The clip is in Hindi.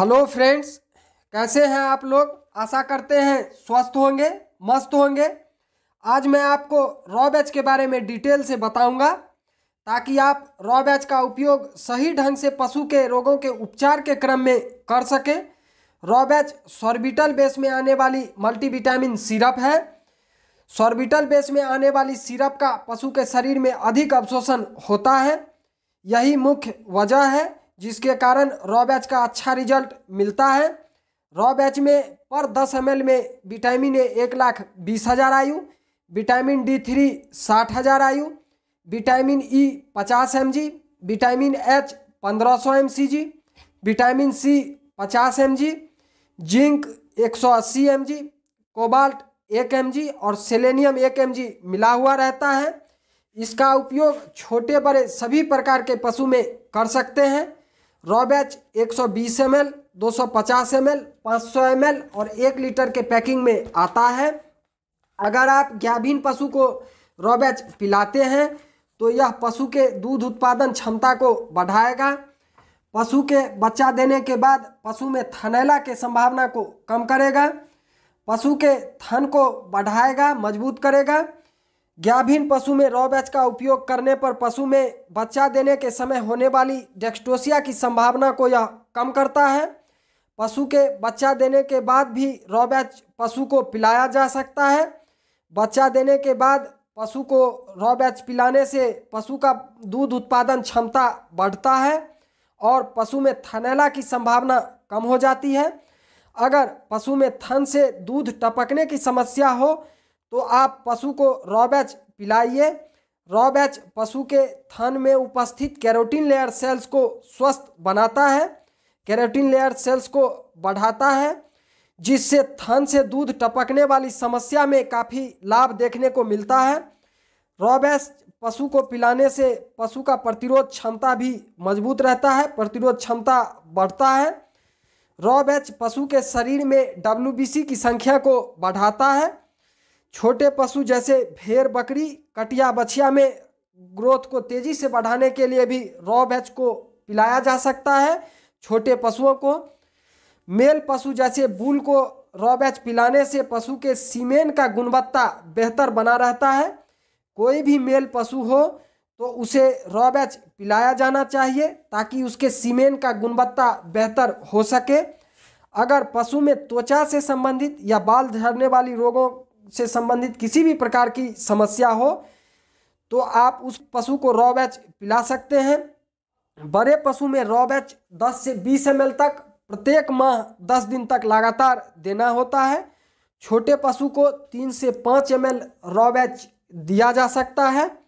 हेलो फ्रेंड्स कैसे हैं आप लोग आशा करते हैं स्वस्थ होंगे मस्त होंगे आज मैं आपको रॉ बैच के बारे में डिटेल से बताऊंगा ताकि आप रॉ बैच का उपयोग सही ढंग से पशु के रोगों के उपचार के क्रम में कर सकें रॉ बैच सॉर्बिटल बेस में आने वाली मल्टीविटामिन सिरप है सॉर्बिटल बेस में आने वाली सिरप का पशु के शरीर में अधिक अवशोषण होता है यही मुख्य वजह है जिसके कारण रॉ बैच का अच्छा रिजल्ट मिलता है रॉ बैच में पर 10 एम में विटामिन ए एक लाख बीस हज़ार आयु विटामिन डी थ्री साठ हज़ार आयु विटामिन ई पचास एम जी विटामिन एच पंद्रह सौ एम सी जी विटामिन सी पचास एम जी जिंक एक सौ अस्सी एम जी कोबाल्ट एक एम जी और सेलेनियम एक एम जी मिला हुआ रहता है इसका उपयोग छोटे बड़े सभी प्रकार के पशु में कर सकते हैं raw batch 120 M L 250 M L 500 M L और एक लीटर के पैकिंग में आता है अगर आप गाभिन पशु को रॉ बैच पिलाते हैं तो यह पशु के दूध उत्पादन क्षमता को बढ़ाएगा पशु के बच्चा देने के बाद पशु में थनैला के संभावना को कम करेगा पशु के थन को बढ़ाएगा मजबूत करेगा गाभिन पशु में बैच का उपयोग करने पर पशु में बच्चा देने के समय होने वाली डेक्स्टोसिया की संभावना को यह कम करता है पशु के बच्चा देने के बाद भी रॉ बैच पशु को पिलाया जा सकता है बच्चा देने के बाद पशु को रॉ बैच पिलाने से पशु का दूध उत्पादन क्षमता बढ़ता है और पशु में थनैला की संभावना कम हो जाती है अगर पशु में थन से दूध टपकने की समस्या हो तो आप पशु को रॉबैच पिलाइए रॉबैच पशु के थन में उपस्थित कैरोटीन लेयर सेल्स को स्वस्थ बनाता है कैरोटीन लेयर सेल्स को बढ़ाता है जिससे थन से दूध टपकने वाली समस्या में काफ़ी लाभ देखने को मिलता है रॉबैच पशु को पिलाने से पशु का प्रतिरोध क्षमता भी मजबूत रहता है प्रतिरोध क्षमता बढ़ता है रॉबैच पशु के शरीर में डब्ल्यू की संख्या को बढ़ाता है छोटे पशु जैसे भेड़ बकरी कटिया बछिया में ग्रोथ को तेजी से बढ़ाने के लिए भी रॉ बैच को पिलाया जा सकता है छोटे पशुओं को मेल पशु जैसे बूल को रॉ बैच पिलाने से पशु के सीमेन का गुणवत्ता बेहतर बना रहता है कोई भी मेल पशु हो तो उसे रॉ बैच पिलाया जाना चाहिए ताकि उसके सीमेन का गुणवत्ता बेहतर हो सके अगर पशु में त्वचा से संबंधित या बाल झड़ने वाली रोगों से संबंधित किसी भी प्रकार की समस्या हो तो आप उस पशु को रॉ बैच पिला सकते हैं बड़े पशु में रॉ बैच 10 से 20 एम तक प्रत्येक माह 10 दिन तक लगातार देना होता है छोटे पशु को 3 से 5 एम रॉ बैच दिया जा सकता है